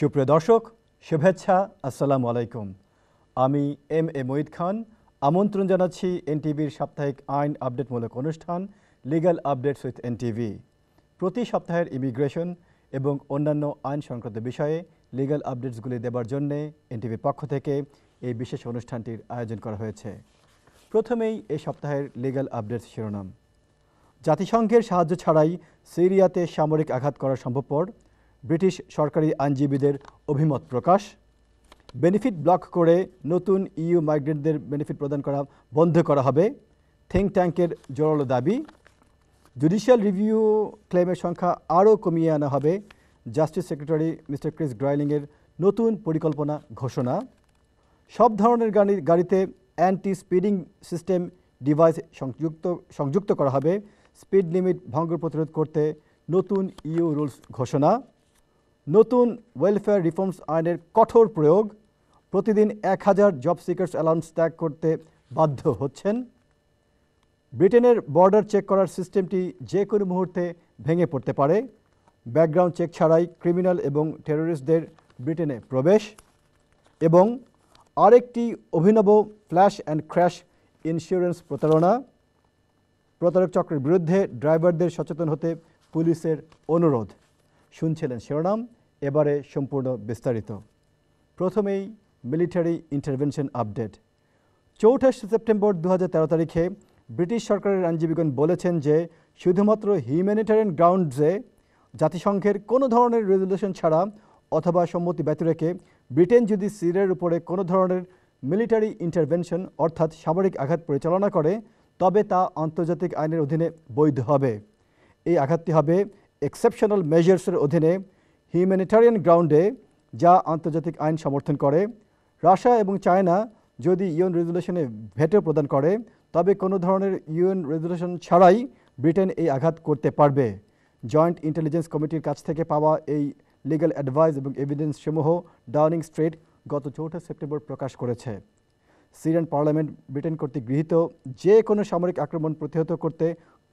সুপ্রিয় দর্শক শুভেচ্ছা আসসালামু আলাইকুম আমি এম এ মঈদ খান আমন্ত্রণ জানাচ্ছি এনটিভির সাপ্তাহিক আইন আপডেটমূলক অনুষ্ঠান লিগাল আপডেটস উইথ এনটিভি প্রতি সপ্তাহের ইমিগ্রেশন এবং অন্যান্য আইন সংক্রান্ত বিষয়ে লিগাল আপডেটসগুলি দেবার জন্যে এনটিভির পক্ষ থেকে এই বিশেষ অনুষ্ঠানটির আয়োজন করা হয়েছে প্রথমেই এই সপ্তাহের লিগাল আপডেটস শিরোনাম জাতিসংঘের সাহায্য ছাড়াই সিরিয়াতে সামরিক আঘাত করা সম্ভবপর ব্রিটিশ সরকারি আইনজীবীদের অভিমত প্রকাশ বেনিফিট ব্লক করে নতুন ইউ মাইগ্রেন্টদের বেনিফিট প্রদান করা বন্ধ করা হবে থিঙ্ক ট্যাঙ্কের জোরালো দাবি জুডিশিয়াল রিভিউ ক্লেমের সংখ্যা আরও কমিয়ে আনা হবে জাস্টিস সেক্রেটারি মিস্টার ক্রিস গ্রাইলিংয়ের নতুন পরিকল্পনা ঘোষণা সব ধরনের গাড়ি গাড়িতে অ্যান্টি স্পিডিং সিস্টেম ডিভাইস সংযুক্ত সংযুক্ত করা হবে স্পিড লিমিট ভঙ্গ প্রতিরোধ করতে নতুন ইউ রুলস ঘোষণা নতুন ওয়েলফেয়ার রিফর্মস আইনের কঠোর প্রয়োগ প্রতিদিন এক হাজার জব সিকার্স অ্যালাউন্স ত্যাগ করতে বাধ্য হচ্ছেন ব্রিটেনের বর্ডার চেক করার সিস্টেমটি যে কোনো মুহূর্তে ভেঙে পড়তে পারে ব্যাকগ্রাউন্ড চেক ছাড়াই ক্রিমিনাল এবং টেরোরিস্টদের ব্রিটেনে প্রবেশ এবং আরেকটি অভিনব ফ্ল্যাশ অ্যান্ড ক্র্যাশ ইন্স্যুরেন্স প্রতারণা প্রতারক চক্রের বিরুদ্ধে ড্রাইভারদের সচেতন হতে পুলিশের অনুরোধ শুনছিলেন শিরোনাম এবারে সম্পূর্ণ বিস্তারিত প্রথমেই মিলিটারি ইন্টারভেনশন আপডেট চৌঠাশে সেপ্টেম্বর দু তারিখে ব্রিটিশ সরকারের আইনজীবীগণ বলেছেন যে শুধুমাত্র হিউম্যানিটারিয়ান গ্রাউন্ডসে জাতিসংঘের কোনো ধরনের রেজুলেশন ছাড়া অথবা সম্মতি ব্যতী রেখে ব্রিটেন যদি সিরিয়ার উপরে কোনো ধরনের মিলিটারি ইন্টারভেনশন অর্থাৎ সামরিক আঘাত পরিচালনা করে তবে তা আন্তর্জাতিক আইনের অধীনে বৈধ হবে এই আঘাতটি হবে এক্সেপশনাল মেজার্সের অধীনে হিউম্যানিটারিয়ান গ্রাউন্ডে যা আন্তর্জাতিক আইন সমর্থন করে রাশিয়া এবং চায়না যদি ইউএন রেজুলেশনে ভেটো প্রদান করে তবে কোনো ধরনের ইউএন রেজুলেশন ছাড়াই ব্রিটেন এই আঘাত করতে পারবে জয়েন্ট ইন্টেলিজেন্স কমিটির কাছ থেকে পাওয়া এই লিগ্যাল অ্যাডভাইস এবং এভিডেন্স সমূহ ডাউনিং স্ট্রিট গত চৌঠা সেপ্টেম্বর প্রকাশ করেছে সিরিয়ান পার্লামেন্ট ব্রিটেন কর্তৃক গৃহীত যে কোনো সামরিক আক্রমণ প্রতিহত করতে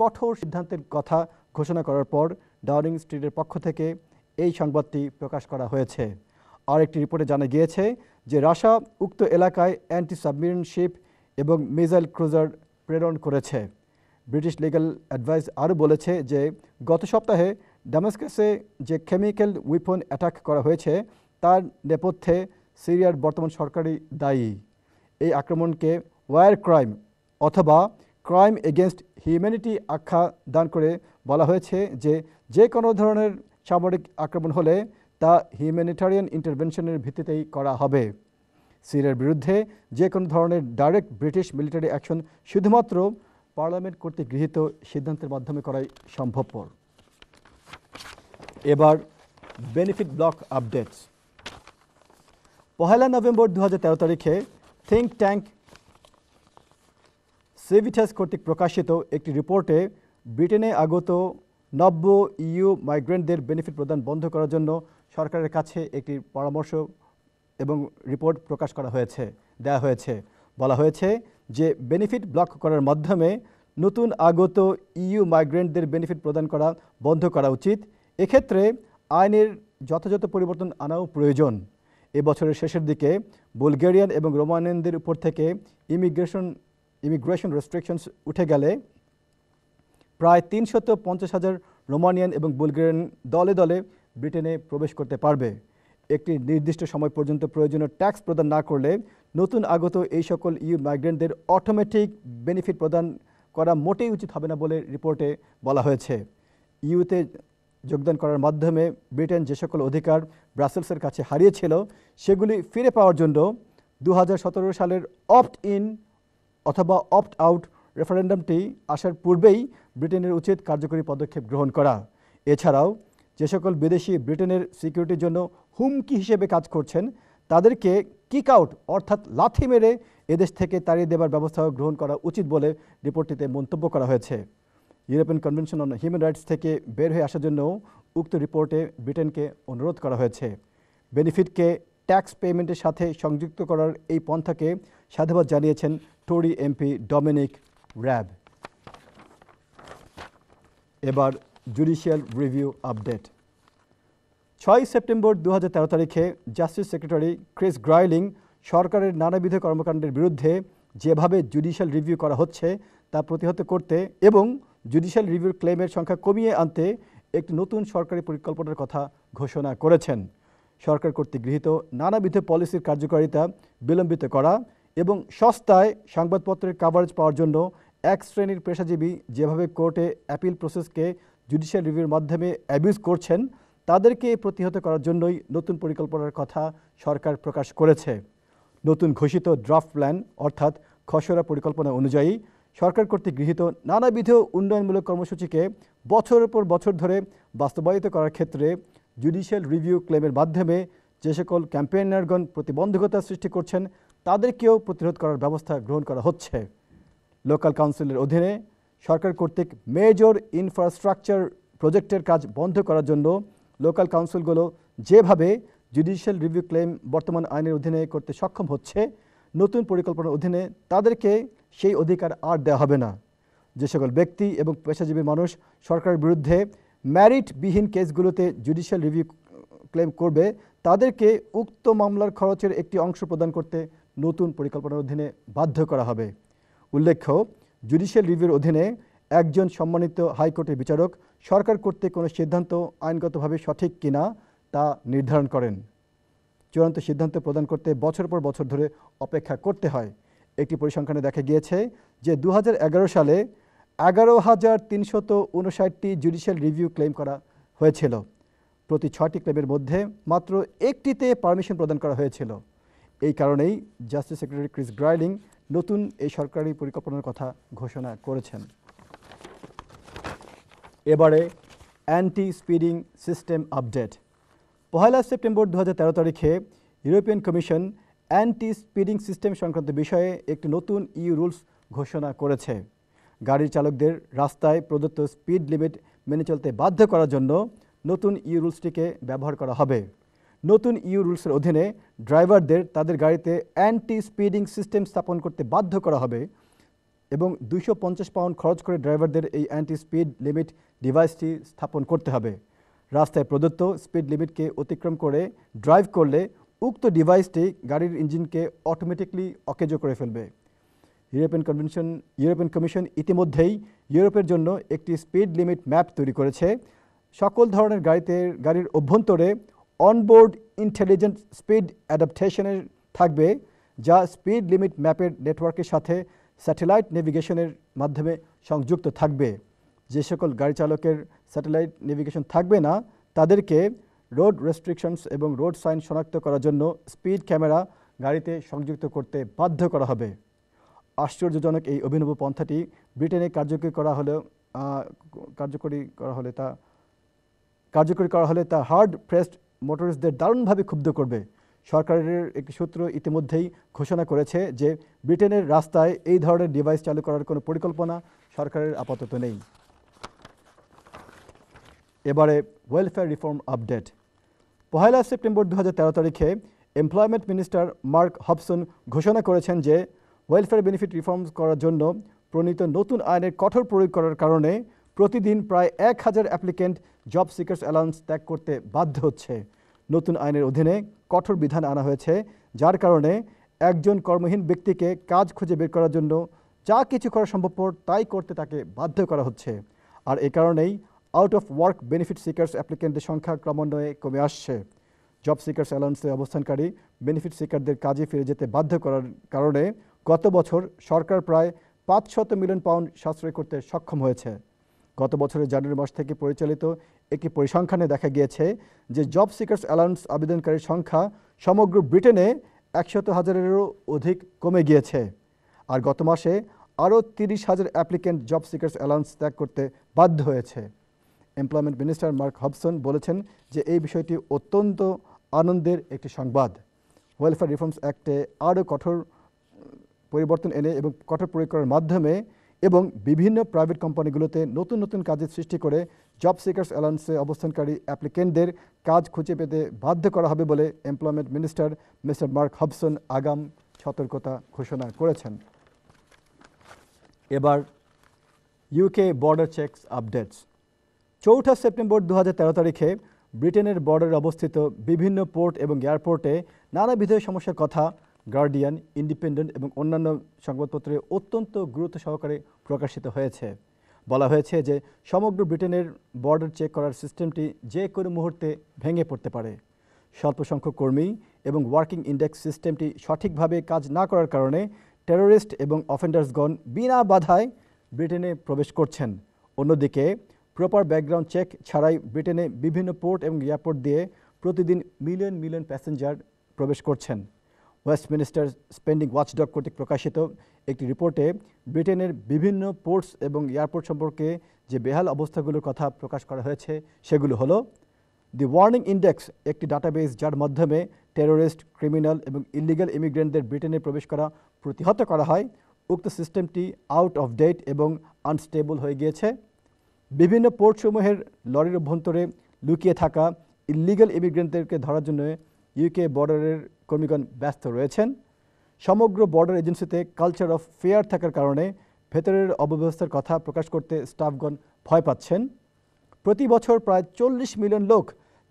কঠোর সিদ্ধান্তের কথা ঘোষণা করার পর ডাউনিং স্ট্রিটের পক্ষ থেকে এই সংবাদটি প্রকাশ করা হয়েছে আর একটি রিপোর্টে জানা গিয়েছে যে রাশা উক্ত এলাকায় অ্যান্টি সাবমেরিন শিপ এবং মিসাইল ক্রুজার প্রেরণ করেছে ব্রিটিশ লিগাল অ্যাডভাইস আরও বলেছে যে গত সপ্তাহে ডামাস্কাসে যে কেমিক্যাল উইপন অ্যাটাক করা হয়েছে তার নেপথ্যে সিরিয়ার বর্তমান সরকারই দায়ী এই আক্রমণকে ওয়ার ক্রাইম অথবা ক্রাইম এগেনস্ট হিউম্যানিটি আখ্যা দান করে বলা হয়েছে যে যে কোনো ধরনের সামরিক আক্রমণ হলে তা হিউম্যানিটারিয়ান ইন্টারভেনশনের ভিত্তিতেই করা হবে সিরিয়ার বিরুদ্ধে যে কোনো ধরনের ডাইরেক্ট ব্রিটিশ মিলিটারি অ্যাকশন শুধুমাত্র পার্লামেন্ট কর্তৃক গৃহীত সিদ্ধান্তের মাধ্যমে করাই সম্ভবপর এবার বেনিফিট ব্লক আপডেটস পহেলা নভেম্বর দু হাজার তেরো তারিখে থিঙ্ক ট্যাঙ্ক সেভিটাস কর্তৃক প্রকাশিত একটি রিপোর্টে ব্রিটেনে আগত নব্য ইউ মাইগ্রেন্টদের বেনিফিট প্রদান বন্ধ করার জন্য সরকারের কাছে একটি পরামর্শ এবং রিপোর্ট প্রকাশ করা হয়েছে দেয়া হয়েছে বলা হয়েছে যে বেনিফিট ব্লক করার মাধ্যমে নতুন আগত ইউ মাইগ্রেন্টদের বেনিফিট প্রদান করা বন্ধ করা উচিত এক্ষেত্রে আইনের যথাযথ পরিবর্তন আনাও প্রয়োজন এবছরের শেষের দিকে বুলগেরিয়ান এবং রোমানিয়ানদের উপর থেকে ইমিগ্রেশন ইমিগ্রেশন রেস্ট্রিকশনস উঠে গেলে প্রায় তিনশত পঞ্চাশ হাজার রোমানিয়ান এবং বুলগেরিয়ান দলে দলে ব্রিটেনে প্রবেশ করতে পারবে একটি নির্দিষ্ট সময় পর্যন্ত প্রয়োজনীয় ট্যাক্স প্রদান না করলে নতুন আগত এই সকল ইউ মাইগ্রেন্টদের অটোমেটিক বেনিফিট প্রদান করা মোটেই উচিত হবে না বলে রিপোর্টে বলা হয়েছে ইউতে যোগদান করার মাধ্যমে ব্রিটেন যে সকল অধিকার ব্রাসেলসের কাছে হারিয়েছিল সেগুলি ফিরে পাওয়ার জন্য দু সালের অপ্ট ইন অথবা অপ্ট আউট রেফারেন্ডামটি আসার পূর্বেই ব্রিটেনের উচিত কার্যকরী পদক্ষেপ গ্রহণ করা এছাড়াও যে সকল বিদেশি ব্রিটেনের সিকিউরিটির জন্য হুমকি হিসেবে কাজ করছেন তাদেরকে কিক আউট অর্থাৎ লাথি মেরে এদেশ থেকে তাড়িয়ে দেবার ব্যবস্থা গ্রহণ করা উচিত বলে রিপোর্টটিতে মন্তব্য করা হয়েছে European Convention on Human Rights থেকে বের হয়ে আসার জন্য উক্ত রিপোর্টে ব্রিটেনকে অনুরোধ করা হয়েছে বেনিফিটকে ট্যাক্স পেমেন্টের সাথে সংযুক্ত করার এই পন্থাকে সাধুবাদ জানিয়েছেন টরি এমপি ডমিনিক র্যাব এবার জুডিশিয়াল রিভিউ আপডেট ছয় সেপ্টেম্বর দু তারিখে জাস্টিস সেক্রেটারি ক্রিস গ্রাইলিং সরকারের নানাবিধ কর্মকাণ্ডের বিরুদ্ধে যেভাবে জুডিশিয়াল রিভিউ করা হচ্ছে তা প্রতিহত করতে এবং জুডিশিয়াল রিভিউর ক্লেমের সংখ্যা কমিয়ে আনতে একটি নতুন সরকারি পরিকল্পনার কথা ঘোষণা করেছেন সরকার কর্তৃক গৃহীত নানাবিধ পলিসির কার্যকারিতা বিলম্বিত করা এবং সস্তায় সংবাদপত্রের কাভারেজ পাওয়ার জন্য এক শ্রেণীর পেশাজীবী যেভাবে কোর্টে অ্যাপিল প্রসেসকে জুডিশিয়াল রিভিউর মাধ্যমে অ্যাবিউজ করছেন তাদেরকে প্রতিহত করার জন্যই নতুন পরিকল্পনার কথা সরকার প্রকাশ করেছে নতুন ঘোষিত ড্রাফট প্ল্যান অর্থাৎ খসড়া পরিকল্পনা অনুযায়ী সরকার কর্তৃক গৃহীত নানাবিধ উন্নয়নমূলক কর্মসূচিকে বছরের পর বছর ধরে বাস্তবায়িত করার ক্ষেত্রে জুডিশিয়াল রিভিউ ক্লেমের মাধ্যমে যে সকল ক্যাম্পেইনারগণ প্রতিবন্ধকতা সৃষ্টি করছেন তাদেরকেও প্রতিরোধ করার ব্যবস্থা গ্রহণ করা হচ্ছে লোকাল কাউন্সিলের অধীনে সরকার কর্তৃক মেজর ইনফ্রাস্ট্রাকচার প্রজেক্টের কাজ বন্ধ করার জন্য লোকাল কাউন্সিলগুলো যেভাবে জুডিশিয়াল রিভিউ ক্লেম বর্তমান আইনের অধীনে করতে সক্ষম হচ্ছে নতুন পরিকল্পনার অধীনে তাদেরকে সেই অধিকার আর দেওয়া হবে না যে সকল ব্যক্তি এবং পেশাজীবী মানুষ সরকারের বিরুদ্ধে ম্যারিটবিহীন কেসগুলোতে জুডিশিয়াল রিভিউ ক্লেম করবে তাদেরকে উক্ত মামলার খরচের একটি অংশ প্রদান করতে নতুন পরিকল্পনার অধীনে বাধ্য করা হবে উল্লেখ্য জুডিশিয়াল রিভিউর অধীনে একজন সম্মানিত হাইকোর্টের বিচারক সরকার কর্তৃক কোনো সিদ্ধান্ত আইনগতভাবে সঠিক কিনা তা নির্ধারণ করেন চূড়ান্ত সিদ্ধান্ত প্রদান করতে বছর পর বছর ধরে অপেক্ষা করতে হয় একটি পরিসংখ্যানে দেখা গিয়েছে যে দু সালে এগারো হাজার তিনশত উনষাটটি জুডিশিয়াল রিভিউ ক্লেম করা হয়েছিল প্রতি ছয়টি ক্লেমের মধ্যে মাত্র একটিতে পারমিশন প্রদান করা হয়েছিল এই কারণেই জাস্টিস সেক্রেটারি ক্রিস গ্রাইলিং নতুন এই সরকারি পরিকল্পনার কথা ঘোষণা করেছেন এবারে অ্যান্টি স্পিডিং সিস্টেম আপডেট পহেলা সেপ্টেম্বর দু তারিখে European Commission anti speeding system সংক্রান্ত বিষয়ে একটি নতুন ইউ e রুলস ঘোষণা করেছে গাড়ির চালকদের রাস্তায় প্রদত্ত স্পিড লিমিট মেনে চলতে বাধ্য করার জন্য নতুন ইউ e রুলসটিকে ব্যবহার করা হবে নতুন ইউ রুলসের অধীনে ড্রাইভারদের তাদের গাড়িতে অ্যান্টি স্পিডিং সিস্টেম স্থাপন করতে বাধ্য করা হবে এবং দুইশো পাউন্ড খরচ করে ড্রাইভারদের এই অ্যান্টি স্পিড লিমিট ডিভাইসটি স্থাপন করতে হবে রাস্তায় প্রদত্ত স্পিড লিমিটকে অতিক্রম করে ড্রাইভ করলে উক্ত ডিভাইসটি গাড়ির ইঞ্জিনকে অটোমেটিকলি অকেজো করে ফেলবে ইউরোপিয়ান কনভেনশন ইউরোপিয়ান কমিশন ইতিমধ্যেই ইউরোপের জন্য একটি স্পিড লিমিট ম্যাপ তৈরি করেছে সকল ধরনের গাড়িতে গাড়ির অভ্যন্তরে অনবোর্ড ইন্টেলিজেন্ট স্পিড অ্যাডাপ্টেশনের থাকবে যা স্পিড লিমিট ম্যাপের নেটওয়ার্কের সাথে স্যাটেলাইট নেভিগেশনের মাধ্যমে সংযুক্ত থাকবে যে সকল গাড়ি চালকের স্যাটেলাইট নেভিগেশন থাকবে না তাদেরকে রোড রেস্ট্রিকশনস এবং রোড সাইন শনাক্ত করার জন্য স্পিড ক্যামেরা গাড়িতে সংযুক্ত করতে বাধ্য করা হবে আশ্চর্যজনক এই অভিনব পন্থাটি ব্রিটেনে কার্যকরী করা হলে কার্যকরী করা হলে তা কার্যকরী করা হলে তা হার্ড প্রেসড মোটরিস্টদের দারুণভাবে ক্ষুব্ধ করবে সরকারের একটি সূত্র ইতিমধ্যেই ঘোষণা করেছে যে ব্রিটেনের রাস্তায় এই ধরনের ডিভাইস চালু করার কোনো পরিকল্পনা সরকারের আপাতত নেই এবারে ওয়েলফেয়ার রিফর্ম আপডেট পহেলা সেপ্টেম্বর দু তারিখে এমপ্লয়মেন্ট মিনিস্টার মার্ক হবসন ঘোষণা করেছেন যে ওয়েলফেয়ার বেনিফিট রিফর্ম করার জন্য প্রণীত নতুন আইনের কঠোর প্রয়োগ করার কারণে প্রতিদিন প্রায় এক হাজার অ্যাপ্লিকেন্ট জব সিকার্স অ্যালাউন্স ত্যাগ করতে বাধ্য হচ্ছে নতুন আইনের অধীনে কঠোর বিধান আনা হয়েছে যার কারণে একজন কর্মহীন ব্যক্তিকে কাজ খুঁজে বের করার জন্য যা কিছু করা সম্ভবপর তাই করতে তাকে বাধ্য করা হচ্ছে আর এ কারণেই out of work benefit seekers অ্যাপ্লিকেন্টের সংখ্যা ক্রমান্বয়ে কমে আসছে জব সিকার্স অ্যালাউন্সে অবস্থানকারী বেনিফিট সিকারদের কাজে ফিরে যেতে বাধ্য করার কারণে গত বছর সরকার প্রায় পাঁচশত মিলিয়ন পাউন্ড সাশ্রয় করতে সক্ষম হয়েছে গত বছরের জানুয়ারি মাস থেকে পরিচালিত একটি পরিসংখ্যানে দেখা গিয়েছে যে জব সিকার্স অ্যালাউন্স আবেদনকারীর সংখ্যা সমগ্র ব্রিটেনে একশত হাজারেরও অধিক কমে গিয়েছে আর গত মাসে আরও তিরিশ হাজার অ্যাপ্লিকেন্ট জব সিকার্স অ্যালাউন্স ত্যাগ করতে বাধ্য হয়েছে এমপ্লয়মেন্ট মিনিস্টার মার্ক হবসন বলেছেন যে এই বিষয়টি অত্যন্ত আনন্দের একটি সংবাদ ওয়েলফেয়ার রিফর্মস অ্যাক্টে আরও কঠোর পরিবর্তন এনে এবং কঠোর প্রয়োগ করার মাধ্যমে এবং বিভিন্ন প্রাইভেট কোম্পানিগুলোতে নতুন নতুন কাজের সৃষ্টি করে জব সিকার্স অ্যালায়েন্সে অবস্থানকারী অ্যাপ্লিকেন্টদের কাজ খুঁজে পেতে বাধ্য করা হবে বলে employment minister mister Mark Hobson আগাম সতর্কতা ঘোষণা করেছেন এবার ইউকে বর্ডার চেকস আপডেটস চৌঠা সেপ্টেম্বর দু তারিখে ব্রিটেনের বর্ডারে অবস্থিত বিভিন্ন পোর্ট এবং এয়ারপোর্টে নানাবিধ সমস্যার কথা গার্ডিয়ান ইন্ডিপেন্ডেন্ট এবং অন্যান্য সংবাদপত্রে অত্যন্ত গুরুত্ব সহকারে প্রকাশিত হয়েছে বলা হয়েছে যে সমগ্র ব্রিটেনের বর্ডার চেক করার সিস্টেমটি যে কোনো মুহূর্তে ভেঙে পড়তে পারে স্বল্প সংখ্যক কর্মী এবং ওয়ার্কিং ইন্ডেক্স সিস্টেমটি সঠিকভাবে কাজ না করার কারণে টেরোরিস্ট এবং অফেন্ডার্সগণ বিনা বাধায় ব্রিটেনে প্রবেশ করছেন অন্যদিকে প্রপার ব্যাকগ্রাউন্ড চেক ছাড়াই ব্রিটেনে বিভিন্ন পোর্ট এবং এয়ারপোর্ট দিয়ে প্রতিদিন মিলিয়ন মিলিয়ন প্যাসেঞ্জার প্রবেশ করছেন ওয়েস্টমিনিস্টার স্পেন্ডিং ওয়াচডগ কর্তৃক প্রকাশিত একটি রিপোর্টে ব্রিটেনের বিভিন্ন পোর্টস এবং এয়ারপোর্ট সম্পর্কে যে বেহাল অবস্থাগুলোর কথা প্রকাশ করা হয়েছে সেগুলো হলো দি ওয়ার্নিং ইন্ডেক্স একটি ডাটাবেস যার মাধ্যমে টেরোরিস্ট ক্রিমিনাল এবং ইলিগাল ইমিগ্রেন্টদের ব্রিটেনে প্রবেশ করা প্রতিহত করা হয় উক্ত সিস্টেমটি আউট অফ ডেট এবং আনস্টেবল হয়ে গিয়েছে বিভিন্ন পোর্টসমূহের লরির অভ্যন্তরে লুকিয়ে থাকা ইলিগাল ইমিগ্রেন্টদেরকে ধরার জন্য ইউকে বর্ডারের কর্মীগণ ব্যস্ত রয়েছেন সমগ্র বর্ডার এজেন্সিতে কালচার অফ ফেয়ার থাকার কারণে ভেতরের অব্যবস্থার কথা প্রকাশ করতে স্টাফগণ ভয় পাচ্ছেন প্রতি বছর প্রায় চল্লিশ মিলিয়ন লোক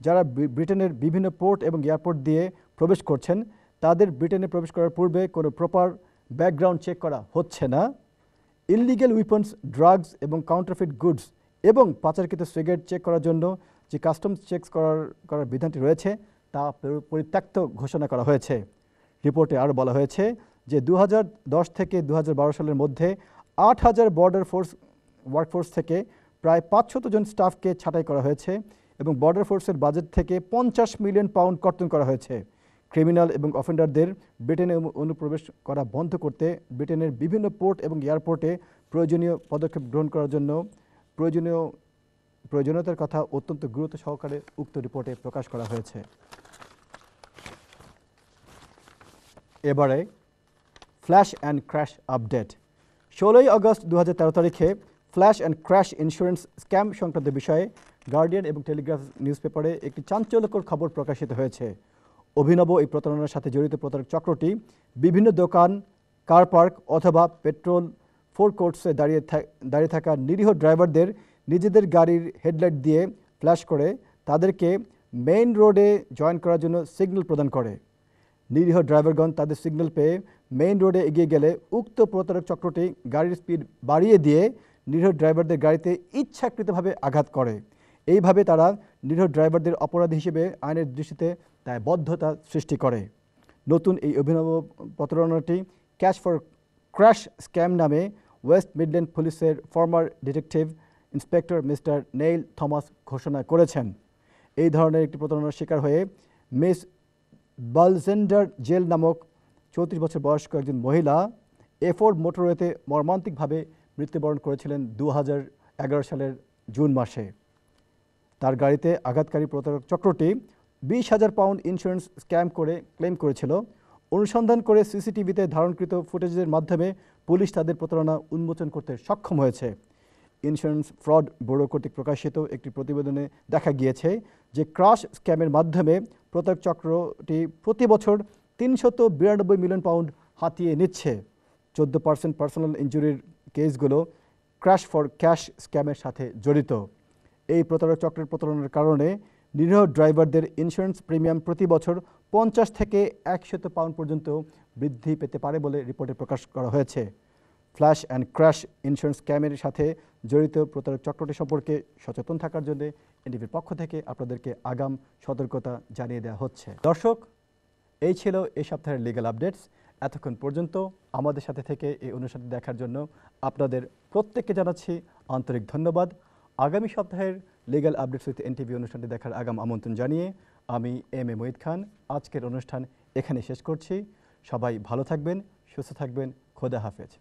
যারা ব্রিটেনের বিভিন্ন পোর্ট এবং এয়ারপোর্ট দিয়ে প্রবেশ করছেন তাদের ব্রিটেনে প্রবেশ করার পূর্বে কোনো প্রপার ব্যাকগ্রাউন্ড চেক করা হচ্ছে না ইলিগেল উইপন্স ড্রাগস এবং কাউন্টারফিট গুডস এবং পাচারকৃত সিগারেট চেক করার জন্য যে কাস্টমস চেক করার করার বিধানটি রয়েছে তা পরিত্যক্ত ঘোষণা করা হয়েছে রিপোর্টে আরও বলা হয়েছে যে দু থেকে দু সালের মধ্যে আট হাজার বর্ডার ফোর্স ওয়ার্কফোর্স থেকে প্রায় পাঁচশত জন স্টাফকে ছাঁটাই করা হয়েছে এবং বর্ডার ফোর্সের বাজেট থেকে পঞ্চাশ মিলিয়ন পাউন্ড কর্তন করা হয়েছে ক্রিমিনাল এবং অফেন্ডারদের ব্রিটেনে অনুপ্রবেশ করা বন্ধ করতে ব্রিটেনের বিভিন্ন পোর্ট এবং এয়ারপোর্টে প্রয়োজনীয় পদক্ষেপ গ্রহণ করার জন্য প্রয়োজনীয় প্রয়োজনীয়তার কথা অত্যন্ত গুরুত্ব সহকারে উক্ত রিপোর্টে প্রকাশ করা হয়েছে এবারে ফ্ল্যাশ অ্যান্ড ক্র্যাশ আপডেট ষোলোই আগস্ট দু তারিখে flash and crash insurance scam সংক্রান্ত বিষয়ে গার্ডিয়ান এবং টেলিগ্রাফ নিউজ পেপারে একটি চাঞ্চল্যকর খবর প্রকাশিত হয়েছে অভিনব এই প্রতারণার সাথে জড়িত প্রতারক চক্রটি বিভিন্ন দোকান কার পার্ক অথবা পেট্রোল ফোর কোর্টসে দাঁড়িয়ে দাঁড়িয়ে থাকা নিরীহ ড্রাইভারদের নিজেদের গাড়ির হেডলাইট দিয়ে ফ্ল্যাশ করে তাদেরকে মেইন রোডে জয়েন করার জন্য সিগন্যাল প্রদান করে নিরীহ ড্রাইভারগণ তাদের সিগন্যাল পেয়ে মেইন রোডে এগিয়ে গেলে উক্ত প্রতারক চক্রটি গাড়ির স্পিড বাড়িয়ে দিয়ে নিরীহ ড্রাইভারদের গাড়িতে ইচ্ছাকৃতভাবে আঘাত করে এইভাবে তারা নিরীহ ড্রাইভারদের অপরাধ হিসেবে আইনের দৃষ্টিতে তাই বদ্ধতা সৃষ্টি করে নতুন এই অভিনব প্রতারণাটি ক্যাশ ফর ক্র্যাশ স্ক্যাম নামে ওয়েস্ট মিডল্যান্ড পুলিশের former detective inspector mister Neil Thomas ঘোষণা করেছেন এই ধরনের একটি প্রতারণার শিকার হয়ে মিস বালজেন্ডার জেল নামক চৌত্রিশ বছর বয়স্ক একজন মহিলা এফোর মোটরওয়েতে মর্মান্তিকভাবে মৃত্যুবরণ করেছিলেন দু সালের জুন মাসে তার গাড়িতে আঘাতকারী প্রতারক চক্রটি বিশ হাজার পাউন্ড ইন্স্যুরেন্স স্ক্যাম করে ক্লেম করেছিল অনুসন্ধান করে সিসিটিভিতে ধারণকৃত ফুটেজের মাধ্যমে পুলিশ তাদের প্রতারণা উন্মোচন করতে সক্ষম হয়েছে ইন্স্যুরেন্স ফ্রড ব্যুরো কর্তৃক প্রকাশিত একটি প্রতিবেদনে দেখা গিয়েছে যে ক্রাশ স্ক্যামের মাধ্যমে প্রতারক চক্রটি প্রতি বছর তিনশত বিরানব্বই মিলিয়ন পাউন্ড হাতিয়ে নিচ্ছে চোদ্দ পার্সেন্ট পার্সোনাল ইঞ্জুরির কেসগুলো ক্র্যাশ ফর ক্যাশ স্ক্যামের সাথে জড়িত এই প্রতারক চক্রের প্রতারণের কারণে নিরীহ ড্রাইভারদের ইন্স্যুরেন্স প্রিমিয়াম প্রতি বছর পঞ্চাশ থেকে একশত পাউন্ড পর্যন্ত বৃদ্ধি পেতে পারে বলে রিপোর্টে প্রকাশ করা হয়েছে ফ্ল্যাশ অ্যান্ড ক্র্যাশ ইন্স্যুরেন্স স্ক্যামের সাথে জড়িত প্রতারক চক্রটি সম্পর্কে সচেতন থাকার জন্য এনডিপির পক্ষ থেকে আপনাদেরকে আগাম সতর্কতা জানিয়ে দেওয়া হচ্ছে দর্শক এই ছিল এই সপ্তাহের লিগাল আপডেটস এতক্ষণ পর্যন্ত আমাদের সাথে থেকে এই অনুষ্ঠানটি দেখার জন্য আপনাদের প্রত্যেককে জানাচ্ছি আন্তরিক ধন্যবাদ আগামী সপ্তাহের লিগাল আপডেটস উইথ এনটিভি অনুষ্ঠানটি দেখার আগাম আমন্ত্রণ জানিয়ে আমি এম এ মহিদ খান আজকের অনুষ্ঠান এখানে শেষ করছি সবাই ভালো থাকবেন সুস্থ থাকবেন খোদা হাফেজ